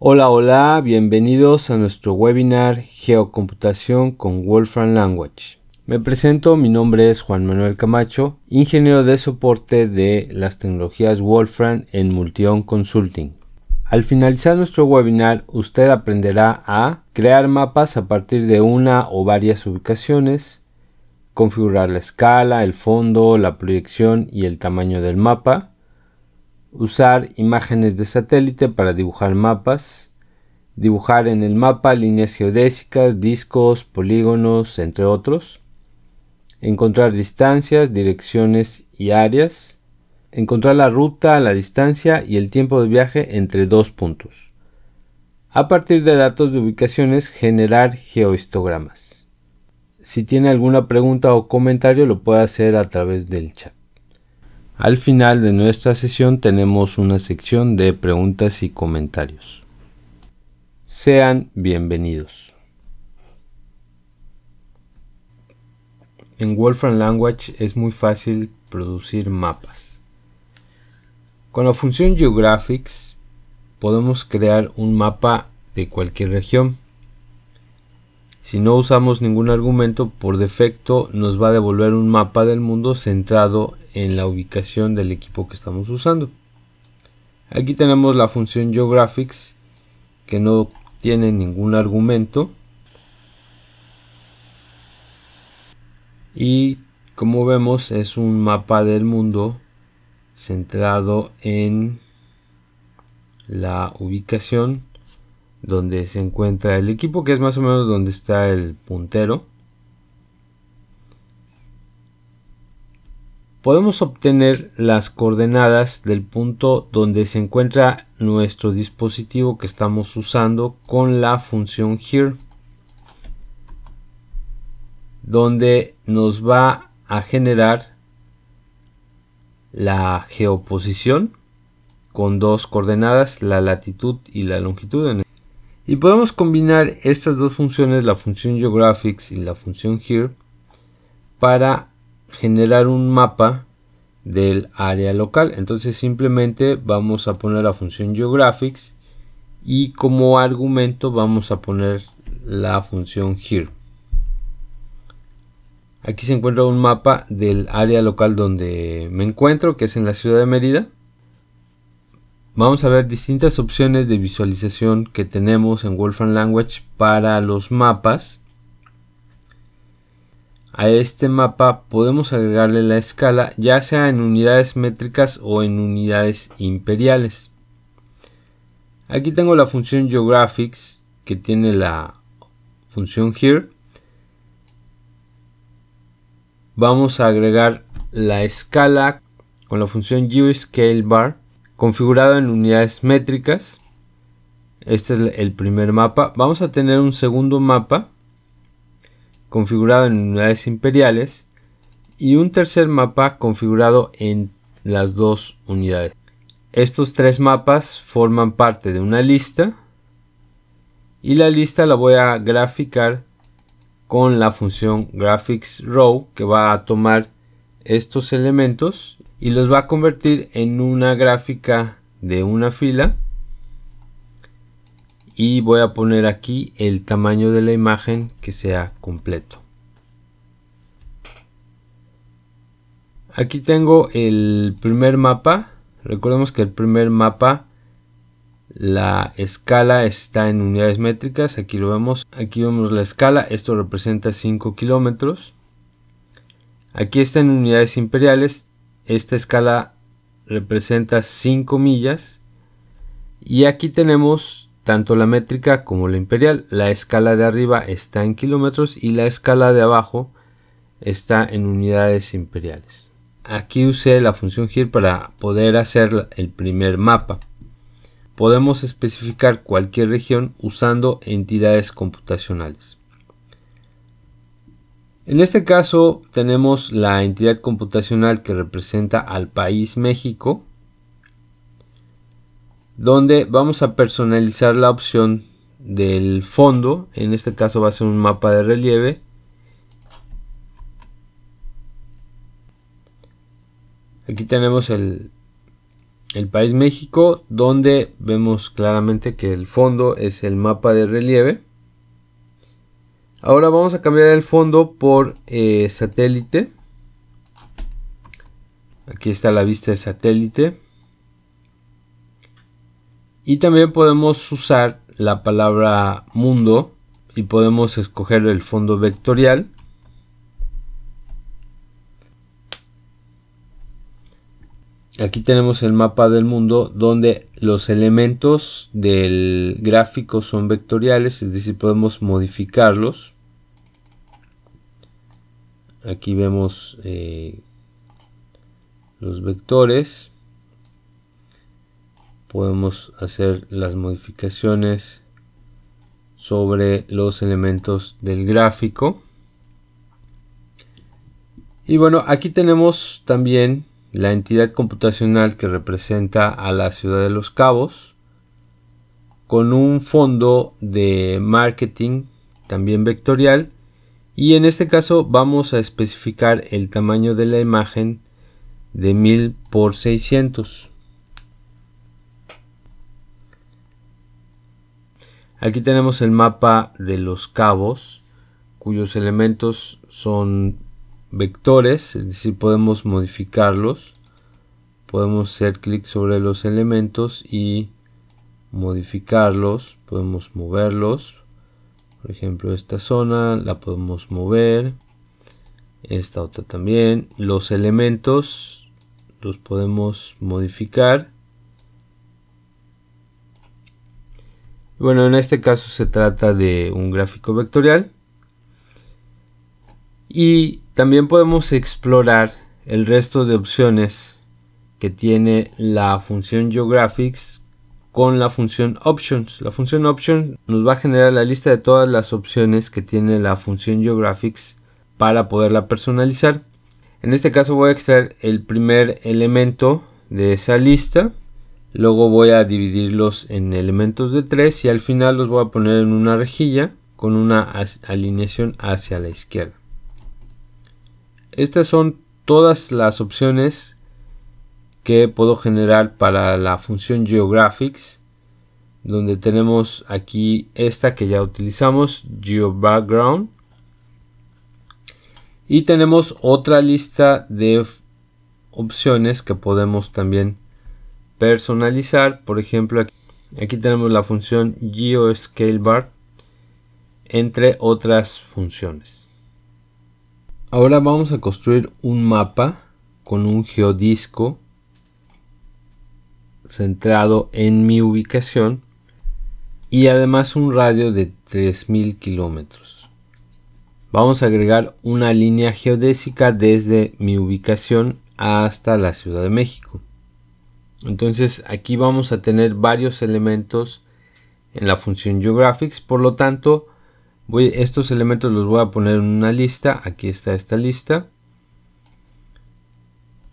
Hola, hola, bienvenidos a nuestro webinar Geocomputación con Wolfram Language. Me presento, mi nombre es Juan Manuel Camacho, ingeniero de soporte de las tecnologías Wolfram en Multion Consulting. Al finalizar nuestro webinar, usted aprenderá a crear mapas a partir de una o varias ubicaciones, configurar la escala, el fondo, la proyección y el tamaño del mapa, usar imágenes de satélite para dibujar mapas, dibujar en el mapa líneas geodésicas, discos, polígonos, entre otros, encontrar distancias, direcciones y áreas, encontrar la ruta, la distancia y el tiempo de viaje entre dos puntos. A partir de datos de ubicaciones, generar geohistogramas. Si tiene alguna pregunta o comentario, lo puede hacer a través del chat. Al final de nuestra sesión tenemos una sección de preguntas y comentarios. Sean bienvenidos. En Wolfram Language es muy fácil producir mapas. Con la función Geographics podemos crear un mapa de cualquier región. Si no usamos ningún argumento, por defecto nos va a devolver un mapa del mundo centrado en la ubicación del equipo que estamos usando. Aquí tenemos la función geographics que no tiene ningún argumento. Y como vemos es un mapa del mundo centrado en la ubicación donde se encuentra el equipo que es más o menos donde está el puntero podemos obtener las coordenadas del punto donde se encuentra nuestro dispositivo que estamos usando con la función here donde nos va a generar la geoposición con dos coordenadas la latitud y la longitud y podemos combinar estas dos funciones la función geographics y la función here para generar un mapa del área local. Entonces simplemente vamos a poner la función geographics y como argumento vamos a poner la función here. Aquí se encuentra un mapa del área local donde me encuentro, que es en la ciudad de Mérida. Vamos a ver distintas opciones de visualización que tenemos en Wolfram Language para los mapas. A este mapa podemos agregarle la escala ya sea en unidades métricas o en unidades imperiales. Aquí tengo la función geographics que tiene la función here. Vamos a agregar la escala con la función geoScaleBar configurado en unidades métricas. Este es el primer mapa. Vamos a tener un segundo mapa configurado en unidades imperiales y un tercer mapa configurado en las dos unidades. Estos tres mapas forman parte de una lista y la lista la voy a graficar con la función graphics row que va a tomar estos elementos y los va a convertir en una gráfica de una fila y voy a poner aquí el tamaño de la imagen que sea completo. Aquí tengo el primer mapa. Recordemos que el primer mapa, la escala está en unidades métricas. Aquí lo vemos. Aquí vemos la escala. Esto representa 5 kilómetros. Aquí está en unidades imperiales. Esta escala representa 5 millas. Y aquí tenemos tanto la métrica como la imperial. La escala de arriba está en kilómetros y la escala de abajo está en unidades imperiales. Aquí usé la función GIR para poder hacer el primer mapa. Podemos especificar cualquier región usando entidades computacionales. En este caso tenemos la entidad computacional que representa al país México donde vamos a personalizar la opción del fondo en este caso va a ser un mapa de relieve aquí tenemos el, país México donde vemos claramente que el fondo es el mapa de relieve ahora vamos a cambiar el fondo por eh, satélite aquí está la vista de satélite y también podemos usar la palabra mundo y podemos escoger el fondo vectorial. Aquí tenemos el mapa del mundo donde los elementos del gráfico son vectoriales, es decir, podemos modificarlos. Aquí vemos eh, los vectores podemos hacer las modificaciones sobre los elementos del gráfico. Y bueno, aquí tenemos también la entidad computacional que representa a la ciudad de los cabos con un fondo de marketing también vectorial y en este caso vamos a especificar el tamaño de la imagen de 1000 x 600 Aquí tenemos el mapa de los cabos, cuyos elementos son vectores, es decir, podemos modificarlos. Podemos hacer clic sobre los elementos y modificarlos, podemos moverlos. Por ejemplo, esta zona la podemos mover, esta otra también. Los elementos los podemos modificar Bueno, en este caso se trata de un gráfico vectorial. Y también podemos explorar el resto de opciones que tiene la función geographics con la función options. La función options nos va a generar la lista de todas las opciones que tiene la función geographics para poderla personalizar. En este caso voy a extraer el primer elemento de esa lista Luego voy a dividirlos en elementos de 3 y al final los voy a poner en una rejilla con una alineación hacia la izquierda. Estas son todas las opciones que puedo generar para la función geographics donde tenemos aquí esta que ya utilizamos GeoBackground y tenemos otra lista de opciones que podemos también personalizar. Por ejemplo, aquí, tenemos la función GeoScaleBar, entre otras funciones. Ahora vamos a construir un mapa con un geodisco centrado en mi ubicación y además un radio de 3000 kilómetros. Vamos a agregar una línea geodésica desde mi ubicación hasta la Ciudad de México. Entonces aquí vamos a tener varios elementos en la función geographics. Por lo tanto, voy, estos elementos los voy a poner en una lista. Aquí está esta lista.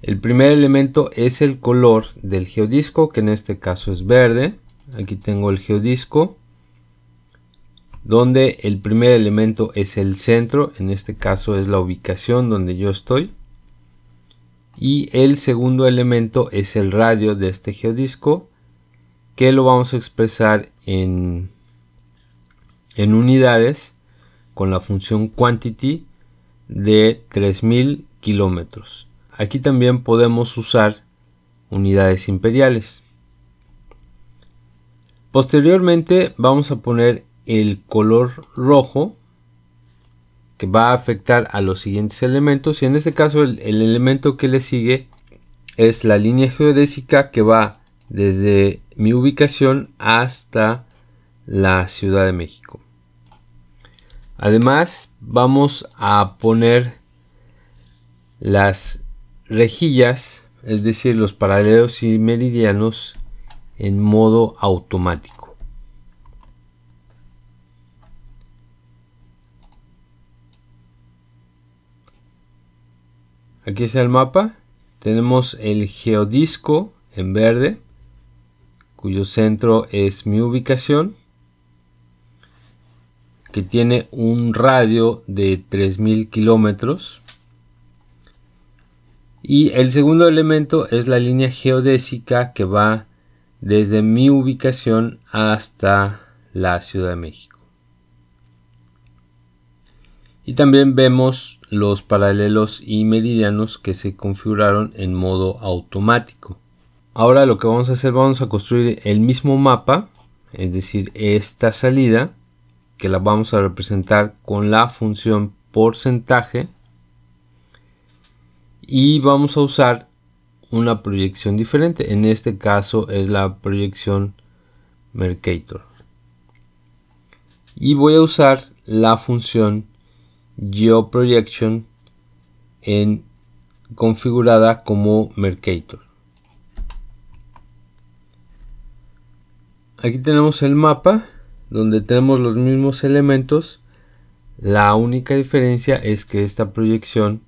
El primer elemento es el color del geodisco, que en este caso es verde. Aquí tengo el geodisco, donde el primer elemento es el centro, en este caso es la ubicación donde yo estoy y el segundo elemento es el radio de este geodisco que lo vamos a expresar en, en unidades con la función quantity de 3000 kilómetros. Aquí también podemos usar unidades imperiales. Posteriormente vamos a poner el color rojo que va a afectar a los siguientes elementos y en este caso el, elemento que le sigue es la línea geodésica que va desde mi ubicación hasta la Ciudad de México. Además vamos a poner las rejillas, es decir, los paralelos y meridianos en modo automático. Aquí está el mapa. Tenemos el geodisco en verde, cuyo centro es mi ubicación, que tiene un radio de 3.000 kilómetros. Y el segundo elemento es la línea geodésica que va desde mi ubicación hasta la Ciudad de México. Y también vemos los paralelos y meridianos que se configuraron en modo automático. Ahora lo que vamos a hacer, vamos a construir el mismo mapa, es decir, esta salida, que la vamos a representar con la función porcentaje. Y vamos a usar una proyección diferente, en este caso es la proyección Mercator. Y voy a usar la función GeoProjection en, configurada como Mercator. Aquí tenemos el mapa donde tenemos los mismos elementos. La única diferencia es que esta proyección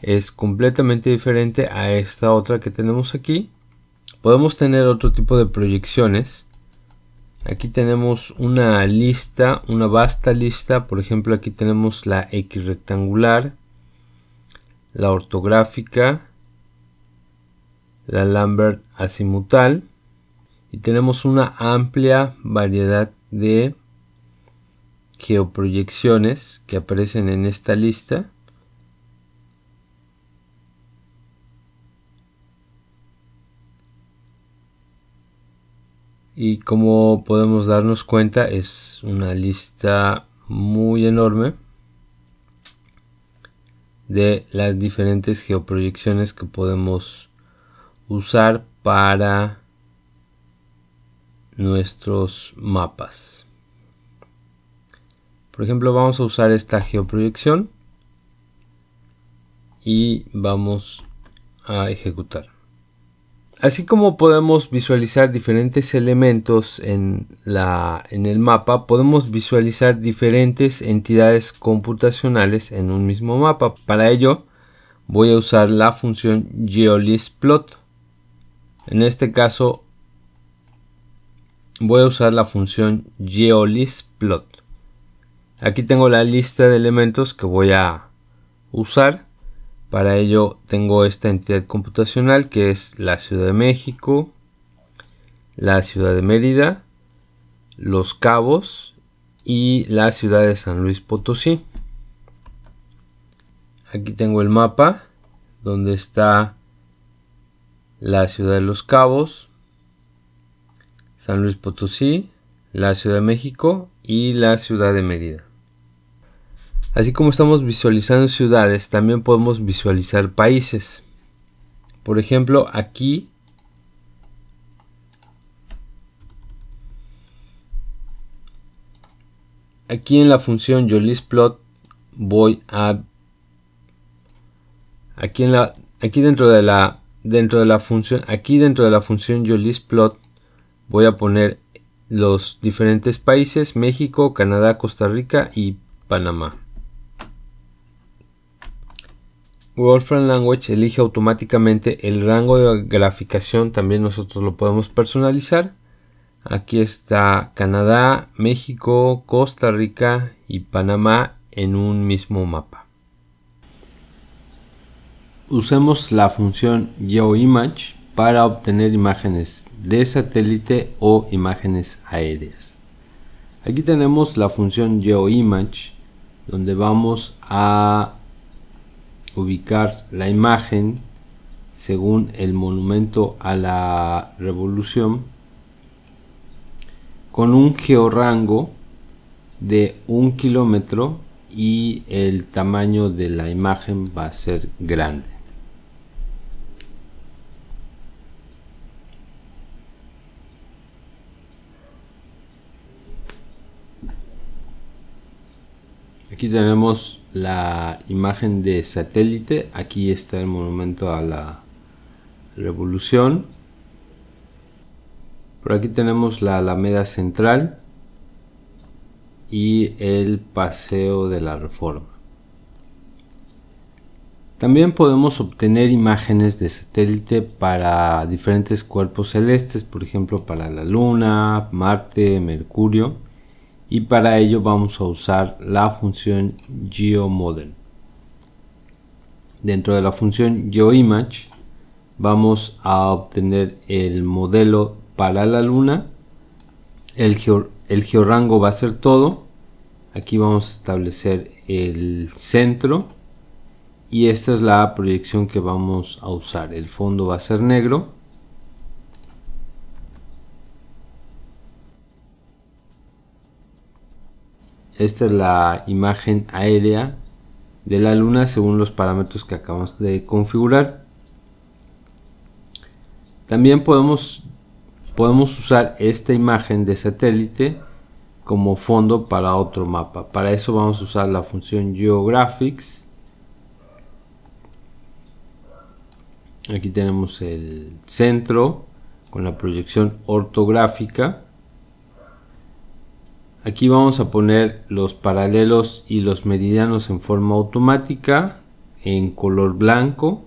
es completamente diferente a esta otra que tenemos aquí. Podemos tener otro tipo de proyecciones aquí tenemos una lista, una vasta lista, por ejemplo aquí tenemos la X rectangular, la ortográfica, la Lambert azimutal y tenemos una amplia variedad de geoproyecciones que aparecen en esta lista Y como podemos darnos cuenta, es una lista muy enorme de las diferentes geoproyecciones que podemos usar para nuestros mapas. Por ejemplo, vamos a usar esta geoproyección y vamos a ejecutar. Así como podemos visualizar diferentes elementos en, la, en, el mapa, podemos visualizar diferentes entidades computacionales en un mismo mapa. Para ello voy a usar la función geolistplot. En este caso voy a usar la función geolistplot. Aquí tengo la lista de elementos que voy a usar para ello tengo esta entidad computacional que es la Ciudad de México, la Ciudad de Mérida, Los Cabos y la Ciudad de San Luis Potosí. Aquí tengo el mapa donde está la Ciudad de Los Cabos, San Luis Potosí, la Ciudad de México y la Ciudad de Mérida. Así como estamos visualizando ciudades, también podemos visualizar países. Por ejemplo, aquí aquí en la función plot voy a aquí en la aquí dentro de la dentro de la función aquí dentro de la función voy a poner los diferentes países México, Canadá, Costa Rica y Panamá. Wolfram Language elige automáticamente el rango de graficación, también nosotros lo podemos personalizar. Aquí está Canadá, México, Costa Rica y Panamá en un mismo mapa. Usemos la función GeoImage para obtener imágenes de satélite o imágenes aéreas. Aquí tenemos la función GeoImage donde vamos a ubicar la imagen según el monumento a la revolución con un georango de un kilómetro y el tamaño de la imagen va a ser grande aquí tenemos la imagen de satélite. Aquí está el monumento a la revolución. Por aquí tenemos la Alameda Central y el Paseo de la Reforma. También podemos obtener imágenes de satélite para diferentes cuerpos celestes, por ejemplo para la Luna, Marte, Mercurio y para ello vamos a usar la función geomodel. Dentro de la función geoimage vamos a obtener el modelo para la luna. El, georango va a ser todo. Aquí vamos a establecer el centro y esta es la proyección que vamos a usar. El fondo va a ser negro Esta es la imagen aérea de la luna según los parámetros que acabamos de configurar. También podemos, usar esta imagen de satélite como fondo para otro mapa. Para eso vamos a usar la función Geographics. Aquí tenemos el centro con la proyección ortográfica. Aquí vamos a poner los paralelos y los meridianos en forma automática en color blanco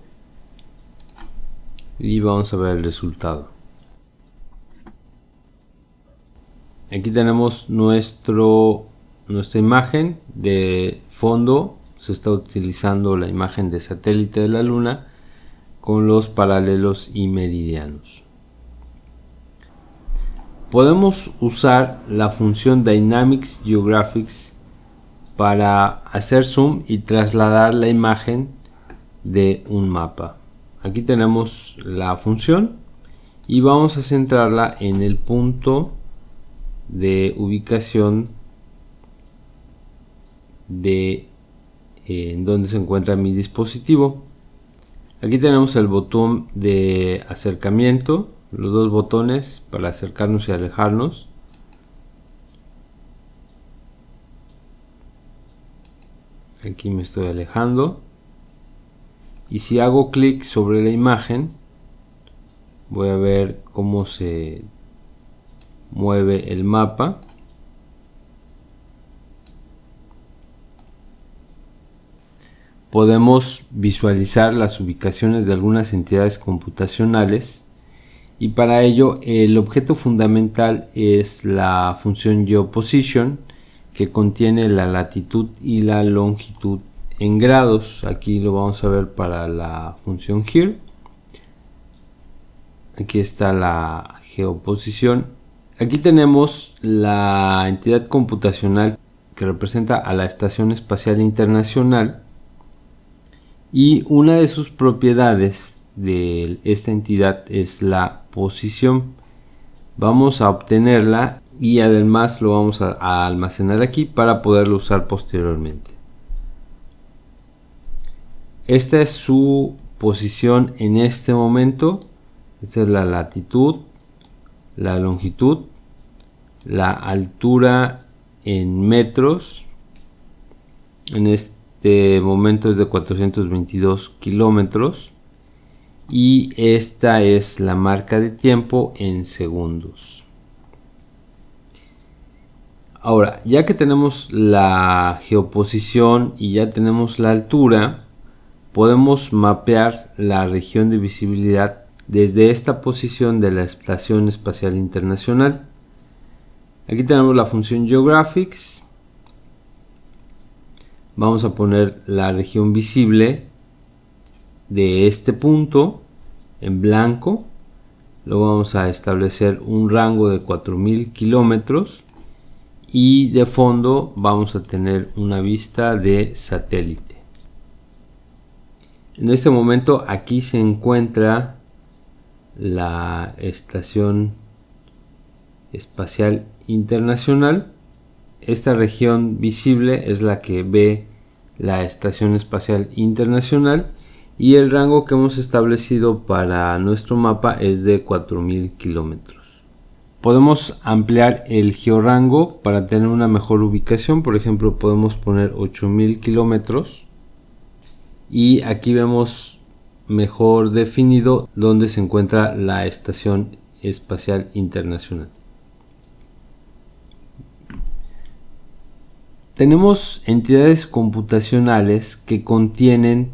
y vamos a ver el resultado. Aquí tenemos nuestro, nuestra imagen de fondo, se está utilizando la imagen de satélite de la luna con los paralelos y meridianos podemos usar la función Dynamics Geographics para hacer zoom y trasladar la imagen de un mapa. Aquí tenemos la función y vamos a centrarla en el punto de ubicación de eh, en donde se encuentra mi dispositivo. Aquí tenemos el botón de acercamiento los dos botones para acercarnos y alejarnos. Aquí me estoy alejando. Y si hago clic sobre la imagen, voy a ver cómo se mueve el mapa. Podemos visualizar las ubicaciones de algunas entidades computacionales y para ello el objeto fundamental es la función geoposition que contiene la latitud y la longitud en grados aquí lo vamos a ver para la función here aquí está la geoposición aquí tenemos la entidad computacional que representa a la Estación Espacial Internacional y una de sus propiedades de esta entidad es la posición. Vamos a obtenerla y además lo vamos a, almacenar aquí para poderlo usar posteriormente. Esta es su posición en este momento. Esta es la latitud, la longitud, la altura en metros. En este momento es de 422 kilómetros y esta es la marca de tiempo en segundos. Ahora, ya que tenemos la geoposición y ya tenemos la altura, podemos mapear la región de visibilidad desde esta posición de la Estación Espacial Internacional. Aquí tenemos la función Geographics. Vamos a poner la región visible de este punto en blanco lo vamos a establecer un rango de 4000 kilómetros y de fondo vamos a tener una vista de satélite en este momento aquí se encuentra la estación espacial internacional esta región visible es la que ve la estación espacial internacional y el rango que hemos establecido para nuestro mapa es de 4000 kilómetros. Podemos ampliar el georango para tener una mejor ubicación, por ejemplo podemos poner 8000 kilómetros y aquí vemos mejor definido dónde se encuentra la Estación Espacial Internacional. Tenemos entidades computacionales que contienen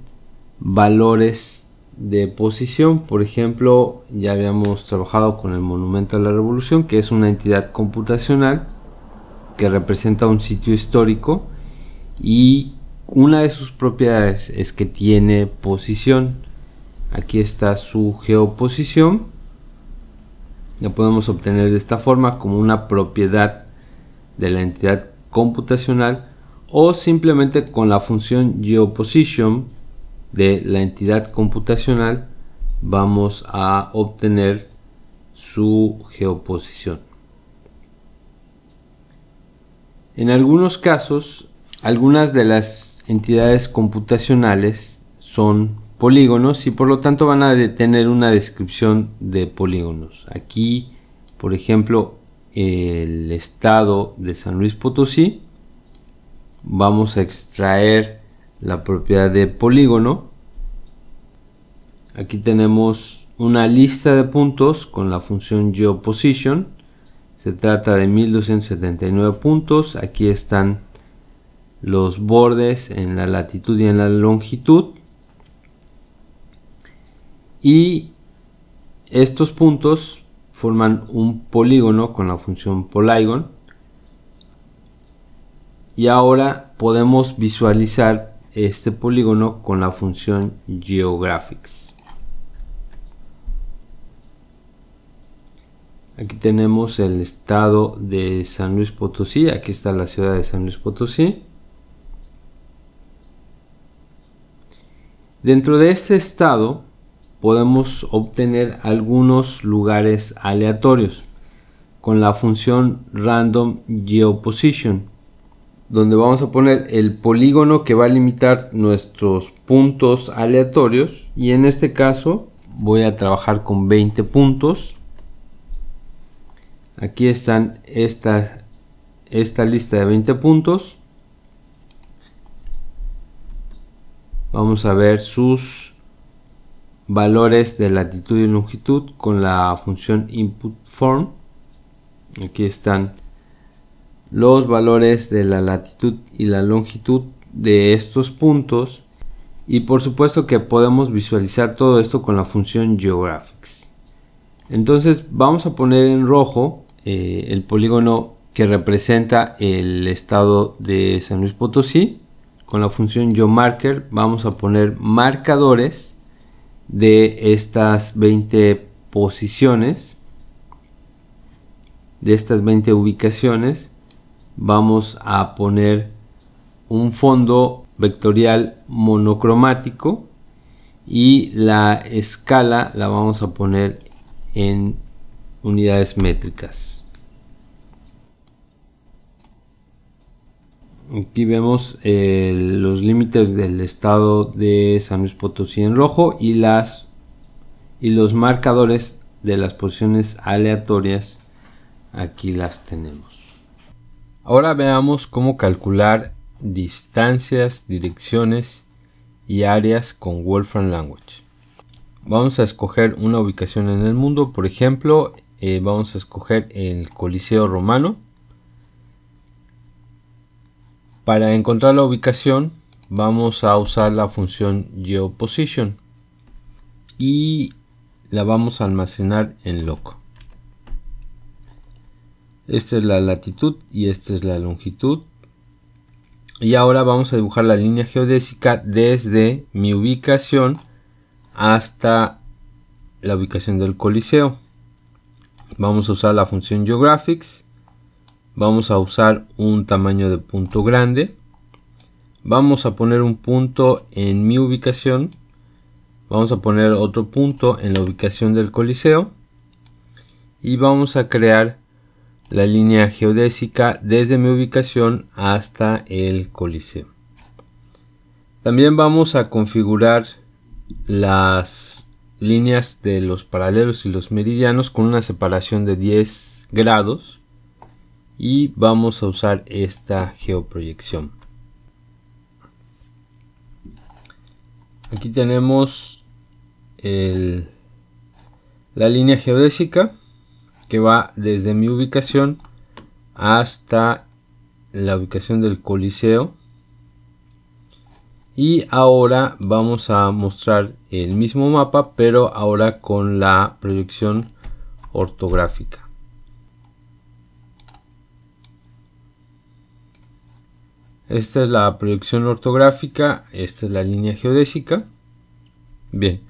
valores de posición. Por ejemplo, ya habíamos trabajado con el Monumento a la Revolución, que es una entidad computacional que representa un sitio histórico y una de sus propiedades es que tiene posición. Aquí está su geoposición. La podemos obtener de esta forma como una propiedad de la entidad computacional o simplemente con la función geoposition de la entidad computacional vamos a obtener su geoposición. En algunos casos, algunas de las entidades computacionales son polígonos y por lo tanto van a tener una descripción de polígonos. Aquí, por ejemplo, el estado de San Luis Potosí, vamos a extraer la propiedad de polígono. Aquí tenemos una lista de puntos con la función geoposition. Se trata de 1279 puntos. Aquí están los bordes en la latitud y en la longitud. Y estos puntos forman un polígono con la función polygon. Y ahora podemos visualizar este polígono con la función geographics. Aquí tenemos el estado de San Luis Potosí. Aquí está la ciudad de San Luis Potosí. Dentro de este estado podemos obtener algunos lugares aleatorios con la función random geoposition donde vamos a poner el polígono que va a limitar nuestros puntos aleatorios y en este caso voy a trabajar con 20 puntos aquí están esta, esta lista de 20 puntos vamos a ver sus valores de latitud y longitud con la función input form aquí están los valores de la latitud y la longitud de estos puntos y por supuesto que podemos visualizar todo esto con la función geographics entonces vamos a poner en rojo eh, el polígono que representa el estado de San Luis Potosí con la función geomarker vamos a poner marcadores de estas 20 posiciones de estas 20 ubicaciones vamos a poner un fondo vectorial monocromático y la escala la vamos a poner en unidades métricas aquí vemos eh, los límites del estado de San Luis Potosí en rojo y las y los marcadores de las posiciones aleatorias aquí las tenemos Ahora veamos cómo calcular distancias, direcciones y áreas con Wolfram Language. Vamos a escoger una ubicación en el mundo, por ejemplo, eh, vamos a escoger el Coliseo Romano. Para encontrar la ubicación vamos a usar la función geoposition y la vamos a almacenar en loco. Esta es la latitud y esta es la longitud. Y ahora vamos a dibujar la línea geodésica desde mi ubicación hasta la ubicación del coliseo. Vamos a usar la función geographics. Vamos a usar un tamaño de punto grande. Vamos a poner un punto en mi ubicación. Vamos a poner otro punto en la ubicación del coliseo. Y vamos a crear la línea geodésica desde mi ubicación hasta el coliseo. También vamos a configurar las líneas de los paralelos y los meridianos con una separación de 10 grados y vamos a usar esta geoproyección. Aquí tenemos la línea geodésica que va desde mi ubicación hasta la ubicación del coliseo y ahora vamos a mostrar el mismo mapa pero ahora con la proyección ortográfica esta es la proyección ortográfica esta es la línea geodésica bien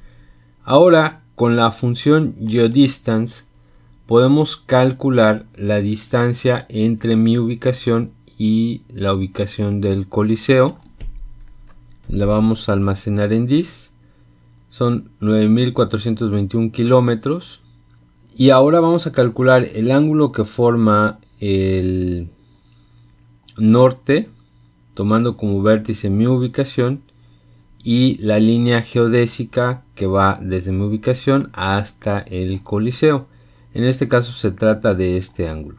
ahora con la función geodistance podemos calcular la distancia entre mi ubicación y la ubicación del coliseo la vamos a almacenar en dis son 9421 kilómetros y ahora vamos a calcular el ángulo que forma el norte tomando como vértice mi ubicación y la línea geodésica que va desde mi ubicación hasta el coliseo en este caso se trata de este ángulo.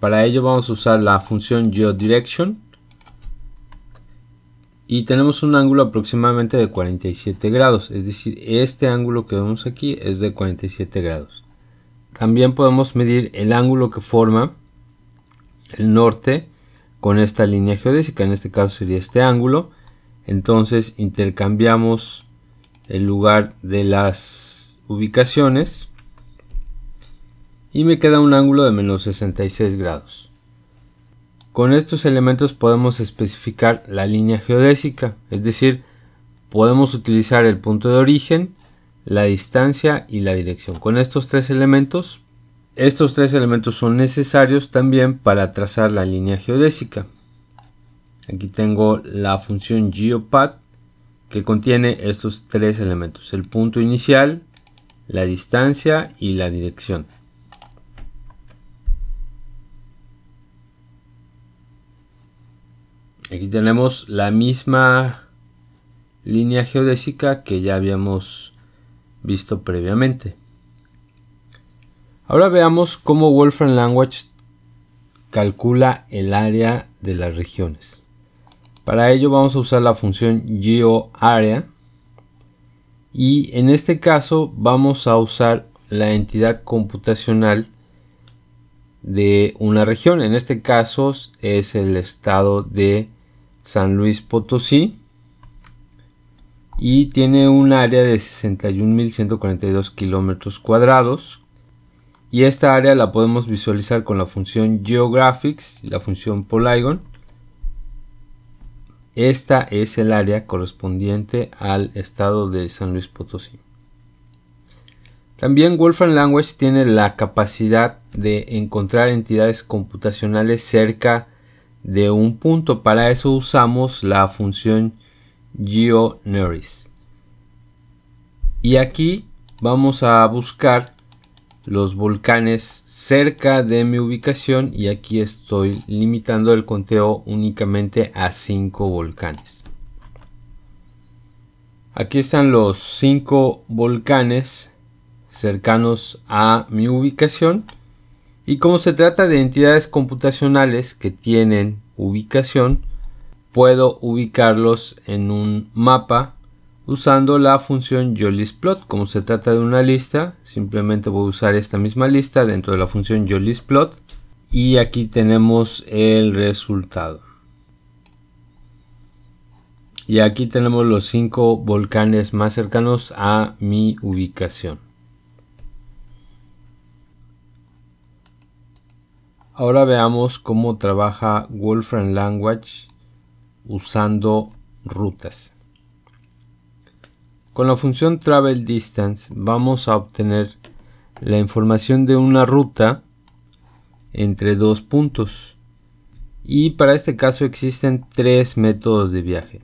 Para ello vamos a usar la función GeoDirection y tenemos un ángulo aproximadamente de 47 grados, es decir, este ángulo que vemos aquí es de 47 grados. También podemos medir el ángulo que forma el norte con esta línea geodésica, en este caso sería este ángulo. Entonces intercambiamos el lugar de las ubicaciones y me queda un ángulo de menos 66 grados. Con estos elementos podemos especificar la línea geodésica, es decir, podemos utilizar el punto de origen, la distancia y la dirección. Con estos tres elementos, estos tres elementos son necesarios también para trazar la línea geodésica. Aquí tengo la función geopad que contiene estos tres elementos, el punto inicial, la distancia y la dirección. Aquí tenemos la misma línea geodésica que ya habíamos visto previamente. Ahora veamos cómo Wolfram Language calcula el área de las regiones. Para ello vamos a usar la función GeoArea y en este caso vamos a usar la entidad computacional de una región. En este caso es el estado de San Luis Potosí y tiene un área de 61.142 kilómetros cuadrados y esta área la podemos visualizar con la función Geographics la función Polygon. Esta es el área correspondiente al estado de San Luis Potosí. También Wolfram Language tiene la capacidad de encontrar entidades computacionales cerca de de un punto. Para eso usamos la función geonerys. Y aquí vamos a buscar los volcanes cerca de mi ubicación y aquí estoy limitando el conteo únicamente a 5 volcanes. Aquí están los 5 volcanes cercanos a mi ubicación y como se trata de entidades computacionales que tienen ubicación, puedo ubicarlos en un mapa usando la función JolisPlot. Como se trata de una lista, simplemente voy a usar esta misma lista dentro de la función JolisPlot. Y aquí tenemos el resultado. Y aquí tenemos los cinco volcanes más cercanos a mi ubicación. Ahora veamos cómo trabaja Wolfram Language usando rutas. Con la función travel distance vamos a obtener la información de una ruta entre dos puntos y para este caso existen tres métodos de viaje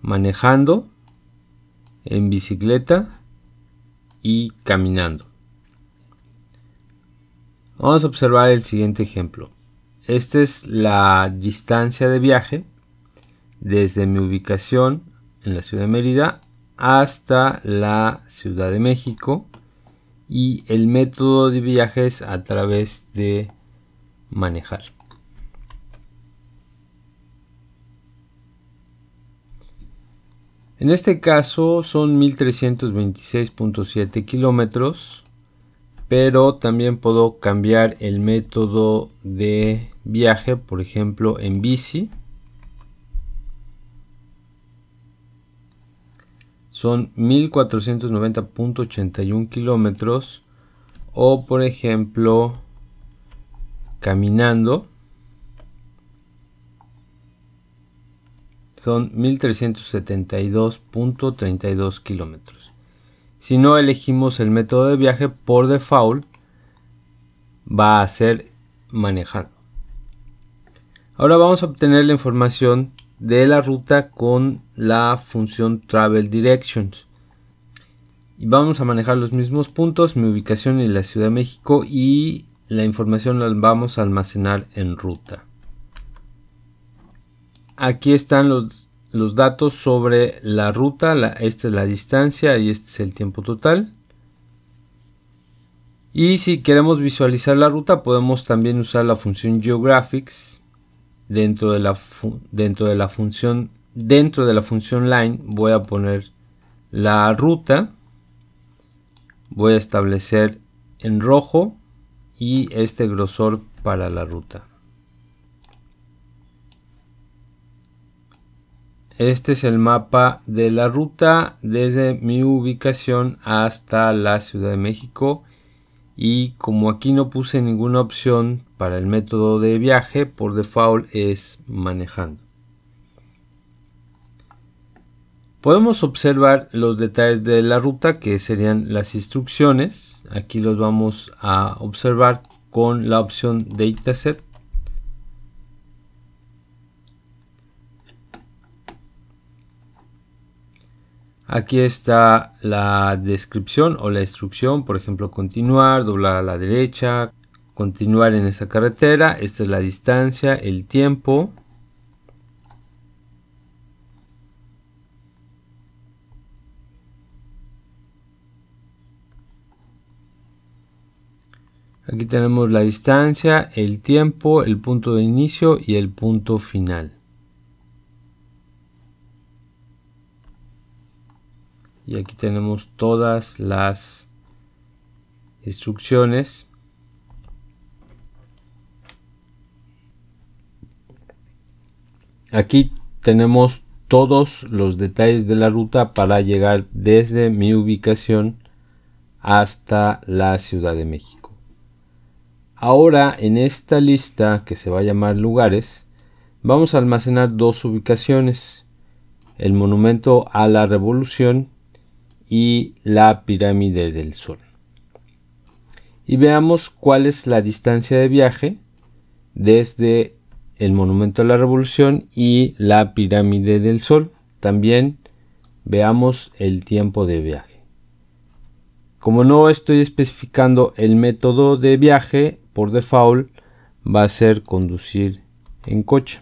manejando en bicicleta y caminando Vamos a observar el siguiente ejemplo. Esta es la distancia de viaje desde mi ubicación en la ciudad de Mérida hasta la Ciudad de México y el método de viajes a través de manejar. En este caso son 1326.7 kilómetros pero también puedo cambiar el método de viaje por ejemplo en bici son 1490.81 kilómetros o por ejemplo caminando son 1372.32 kilómetros si no elegimos el método de viaje, por default va a ser manejado. Ahora vamos a obtener la información de la ruta con la función Travel Directions. Y vamos a manejar los mismos puntos, mi ubicación en la Ciudad de México y la información la vamos a almacenar en ruta. Aquí están los los datos sobre la ruta, esta es la distancia y este es el tiempo total. Y si queremos visualizar la ruta podemos también usar la función geographics dentro de la, dentro de la función dentro de la función line voy a poner la ruta voy a establecer en rojo y este grosor para la ruta Este es el mapa de la ruta desde mi ubicación hasta la Ciudad de México. Y como aquí no puse ninguna opción para el método de viaje, por default es manejando. Podemos observar los detalles de la ruta que serían las instrucciones. Aquí los vamos a observar con la opción Dataset Aquí está la descripción o la instrucción, por ejemplo, continuar, doblar a la derecha, continuar en esta carretera, esta es la distancia, el tiempo. Aquí tenemos la distancia, el tiempo, el punto de inicio y el punto final. y aquí tenemos todas las instrucciones aquí tenemos todos los detalles de la ruta para llegar desde mi ubicación hasta la Ciudad de México. Ahora en esta lista que se va a llamar lugares vamos a almacenar dos ubicaciones el monumento a la revolución y la pirámide del Sol. Y veamos cuál es la distancia de viaje desde el Monumento a la Revolución y la pirámide del Sol. También veamos el tiempo de viaje. Como no estoy especificando el método de viaje, por default va a ser conducir en coche.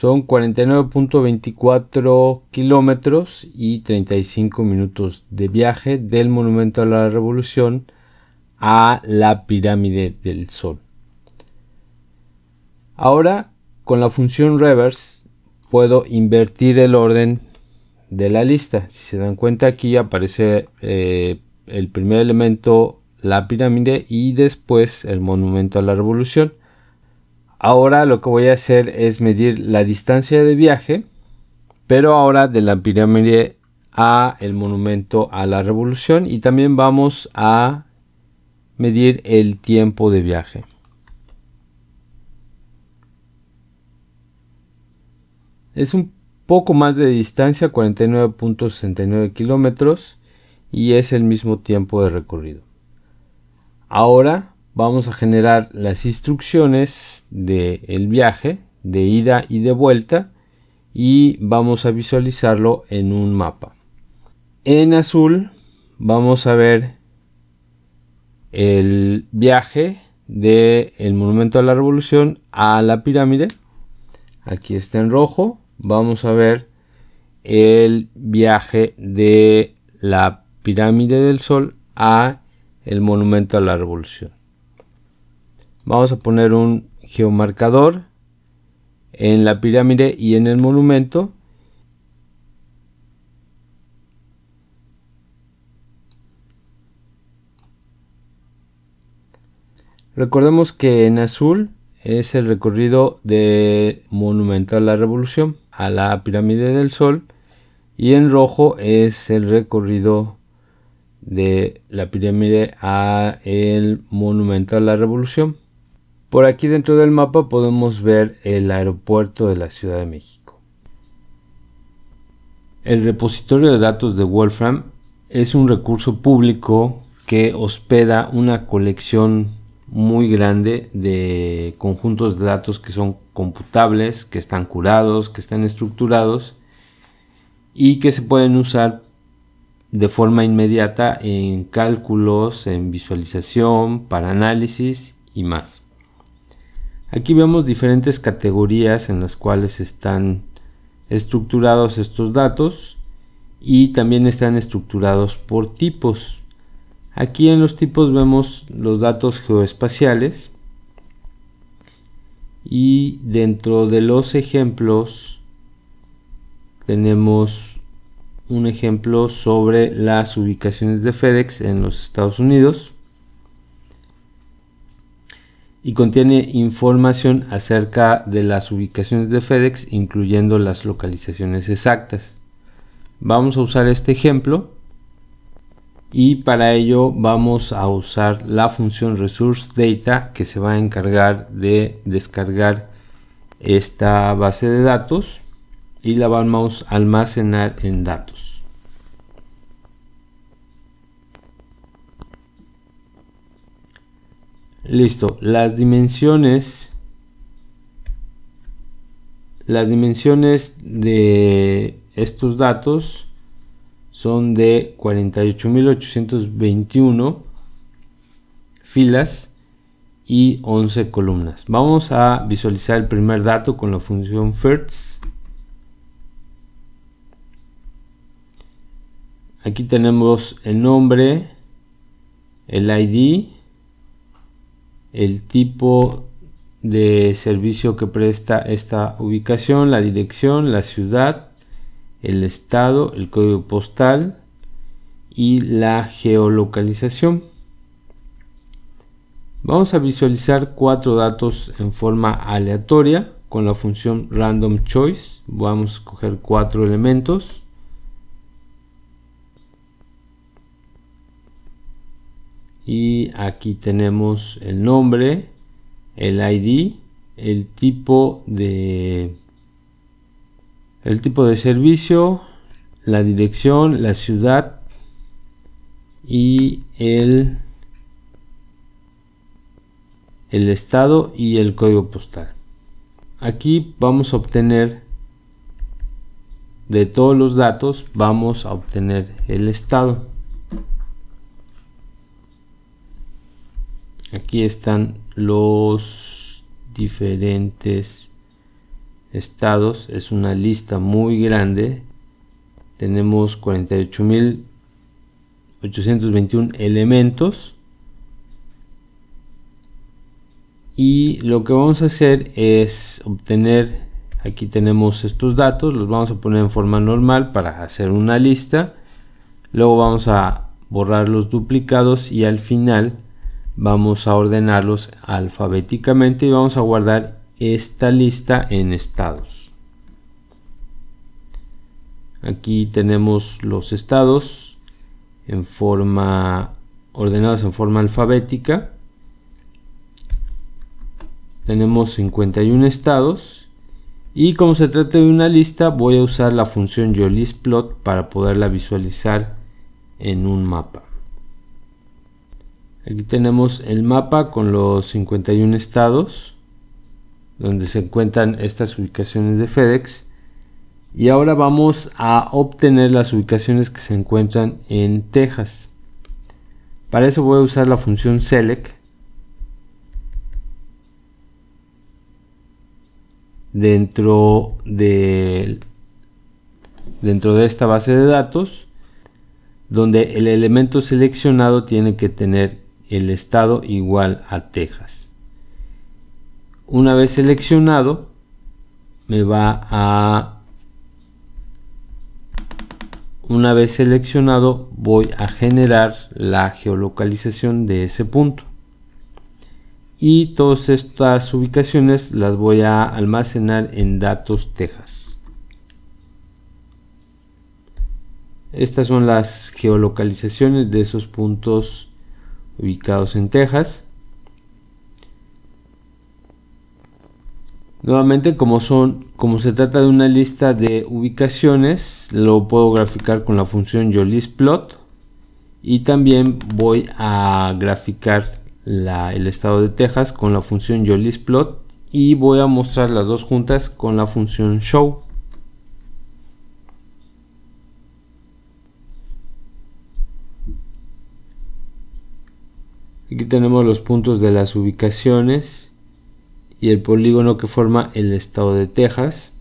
Son 49.24 kilómetros y 35 minutos de viaje del Monumento a la Revolución a la Pirámide del Sol. Ahora, con la función reverse, puedo invertir el orden de la lista. Si se dan cuenta, aquí aparece eh, el primer elemento, la pirámide, y después el monumento a la revolución. Ahora lo que voy a hacer es medir la distancia de viaje, pero ahora de la pirámide a el monumento a la revolución y también vamos a medir el tiempo de viaje. Es un poco más de distancia, 49.69 kilómetros, y es el mismo tiempo de recorrido. Ahora vamos a generar las instrucciones del viaje de ida y de vuelta y vamos a visualizarlo en un mapa. En azul vamos a ver el viaje del Monumento a la Revolución a la pirámide. Aquí está en rojo. Vamos a ver el viaje de la pirámide del Sol a el Monumento a la Revolución. Vamos a poner un geomarcador en la pirámide y en el monumento. Recordemos que en azul es el recorrido de Monumento a la Revolución a la Pirámide del Sol y en rojo es el recorrido de la pirámide a el Monumento a la Revolución. Por aquí dentro del mapa podemos ver el aeropuerto de la Ciudad de México. El repositorio de datos de Wolfram es un recurso público que hospeda una colección muy grande de conjuntos de datos que son computables, que están curados, que están estructurados y que se pueden usar de forma inmediata en cálculos, en visualización, para análisis y más. Aquí vemos diferentes categorías en las cuales están estructurados estos datos y también están estructurados por tipos. Aquí en los tipos vemos los datos geoespaciales y dentro de los ejemplos tenemos un ejemplo sobre las ubicaciones de FedEx en los Estados Unidos y contiene información acerca de las ubicaciones de FedEx, incluyendo las localizaciones exactas. Vamos a usar este ejemplo y para ello vamos a usar la función resource data que se va a encargar de descargar esta base de datos y la vamos a almacenar en datos. Listo, las dimensiones las dimensiones de estos datos son de 48.821 filas y 11 columnas. Vamos a visualizar el primer dato con la función first. Aquí tenemos el nombre, el ID, el tipo de servicio que presta esta ubicación, la dirección, la ciudad, el estado, el código postal y la geolocalización. Vamos a visualizar cuatro datos en forma aleatoria con la función random choice. Vamos a escoger cuatro elementos. y aquí tenemos el nombre, el ID, el tipo de el tipo de servicio, la dirección, la ciudad y el el estado y el código postal. Aquí vamos a obtener de todos los datos, vamos a obtener el estado. aquí están los diferentes estados es una lista muy grande tenemos 48.821 elementos y lo que vamos a hacer es obtener aquí tenemos estos datos los vamos a poner en forma normal para hacer una lista luego vamos a borrar los duplicados y al final vamos a ordenarlos alfabéticamente y vamos a guardar esta lista en estados aquí tenemos los estados en forma ordenados en forma alfabética tenemos 51 estados y como se trata de una lista voy a usar la función plot para poderla visualizar en un mapa Aquí tenemos el mapa con los 51 estados donde se encuentran estas ubicaciones de FedEx. Y ahora vamos a obtener las ubicaciones que se encuentran en Texas. Para eso voy a usar la función select dentro de, dentro de esta base de datos donde el elemento seleccionado tiene que tener el estado igual a Texas. Una vez seleccionado, me va a... Una vez seleccionado, voy a generar la geolocalización de ese punto. Y todas estas ubicaciones las voy a almacenar en datos Texas. Estas son las geolocalizaciones de esos puntos ubicados en Texas. Nuevamente, como, son, como se trata de una lista de ubicaciones, lo puedo graficar con la función YoListPlot. Y también voy a graficar el estado de Texas con la función YoListPlot. Y voy a mostrar las dos juntas con la función Show. Aquí tenemos los puntos de las ubicaciones y el polígono que forma el estado de Texas.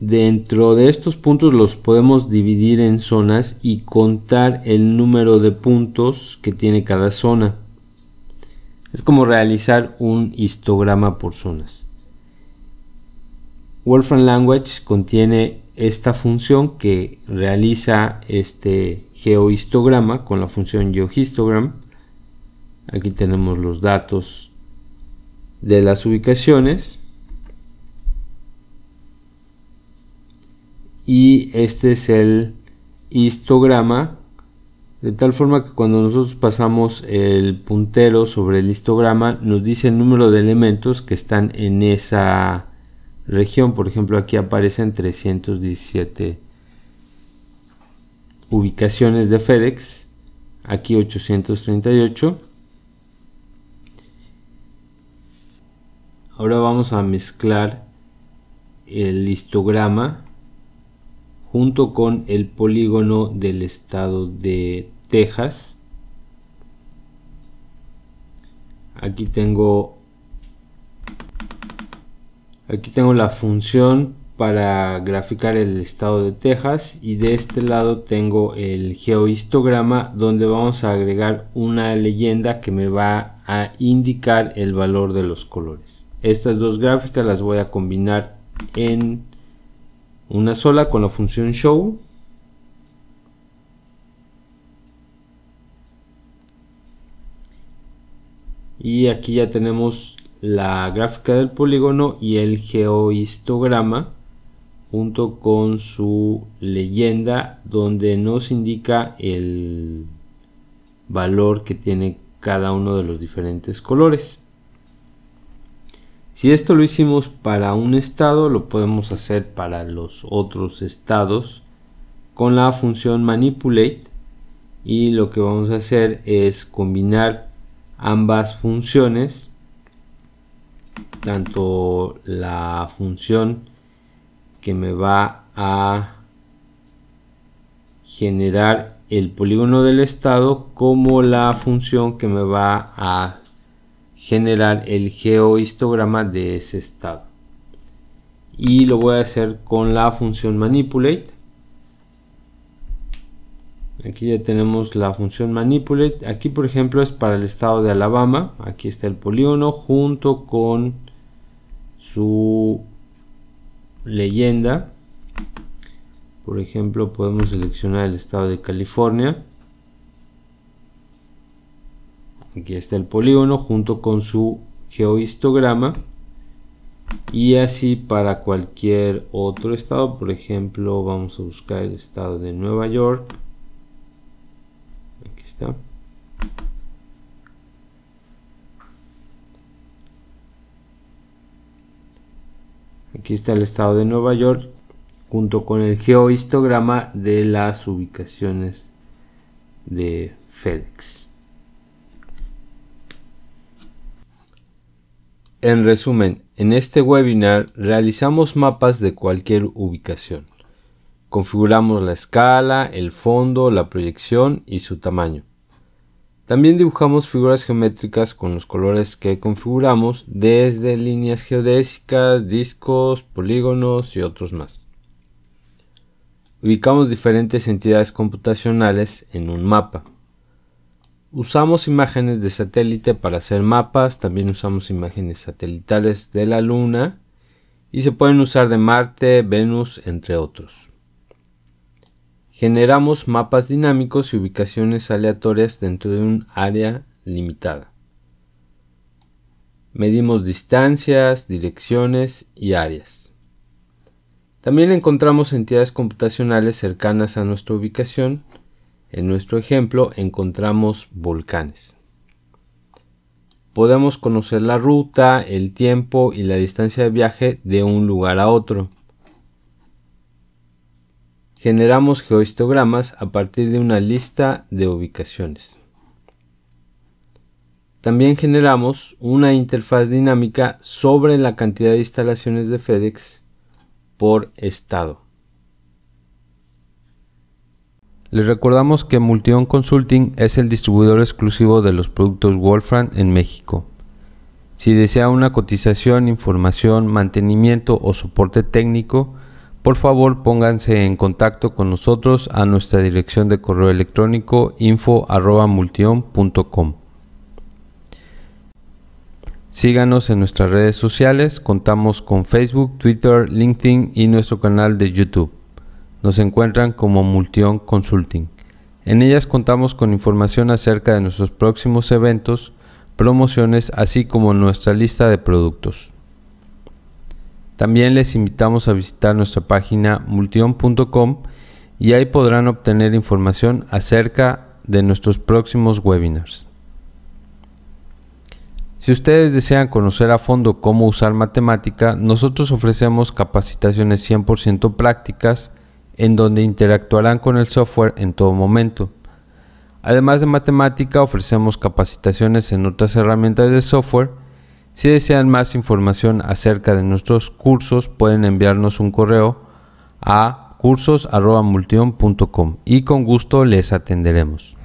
Dentro de estos puntos los podemos dividir en zonas y contar el número de puntos que tiene cada zona. Es como realizar un histograma por zonas. Wolfram Language contiene esta función que realiza este geohistograma con la función geohistogram. Aquí tenemos los datos de las ubicaciones. Y este es el histograma de tal forma que cuando nosotros pasamos el puntero sobre el histograma nos dice el número de elementos que están en esa región. Por ejemplo, aquí aparecen 317 ubicaciones de FedEx, aquí 838. Ahora vamos a mezclar el histograma junto con el polígono del estado de Texas. Aquí tengo Aquí tengo la función para graficar el estado de Texas y de este lado tengo el geohistograma donde vamos a agregar una leyenda que me va a indicar el valor de los colores. Estas dos gráficas las voy a combinar en una sola con la función show. Y aquí ya tenemos la gráfica del polígono y el geohistograma junto con su leyenda donde nos indica el valor que tiene cada uno de los diferentes colores. Si esto lo hicimos para un estado, lo podemos hacer para los otros estados con la función manipulate y lo que vamos a hacer es combinar ambas funciones tanto la función que me va a generar el polígono del estado como la función que me va a generar el geohistograma de ese estado y lo voy a hacer con la función manipulate aquí ya tenemos la función manipulate aquí por ejemplo es para el estado de Alabama aquí está el polígono junto con su leyenda. Por ejemplo, podemos seleccionar el estado de California. Aquí está el polígono junto con su geohistograma. Y así para cualquier otro estado, por ejemplo, vamos a buscar el estado de Nueva York. Aquí está. Aquí está el estado de Nueva York junto con el geohistograma de las ubicaciones de FedEx. En resumen, en este webinar realizamos mapas de cualquier ubicación. Configuramos la escala, el fondo, la proyección y su tamaño. También dibujamos figuras geométricas con los colores que configuramos desde líneas geodésicas, discos, polígonos y otros más. Ubicamos diferentes entidades computacionales en un mapa. Usamos imágenes de satélite para hacer mapas, también usamos imágenes satelitales de la Luna y se pueden usar de Marte, Venus, entre otros. Generamos mapas dinámicos y ubicaciones aleatorias dentro de un área limitada. Medimos distancias, direcciones y áreas. También encontramos entidades computacionales cercanas a nuestra ubicación. En nuestro ejemplo encontramos volcanes. Podemos conocer la ruta, el tiempo y la distancia de viaje de un lugar a otro generamos geohistogramas a partir de una lista de ubicaciones. También generamos una interfaz dinámica sobre la cantidad de instalaciones de FedEx por estado. Les recordamos que Multion Consulting es el distribuidor exclusivo de los productos Wolfram en México. Si desea una cotización, información, mantenimiento o soporte técnico, por favor pónganse en contacto con nosotros a nuestra dirección de correo electrónico info.multion.com. Síganos en nuestras redes sociales, contamos con Facebook, Twitter, LinkedIn y nuestro canal de YouTube. Nos encuentran como Multion Consulting. En ellas contamos con información acerca de nuestros próximos eventos, promociones, así como nuestra lista de productos. También les invitamos a visitar nuestra página multion.com y ahí podrán obtener información acerca de nuestros próximos webinars. Si ustedes desean conocer a fondo cómo usar matemática, nosotros ofrecemos capacitaciones 100% prácticas en donde interactuarán con el software en todo momento. Además de matemática, ofrecemos capacitaciones en otras herramientas de software si desean más información acerca de nuestros cursos, pueden enviarnos un correo a cursos.multion.com y con gusto les atenderemos.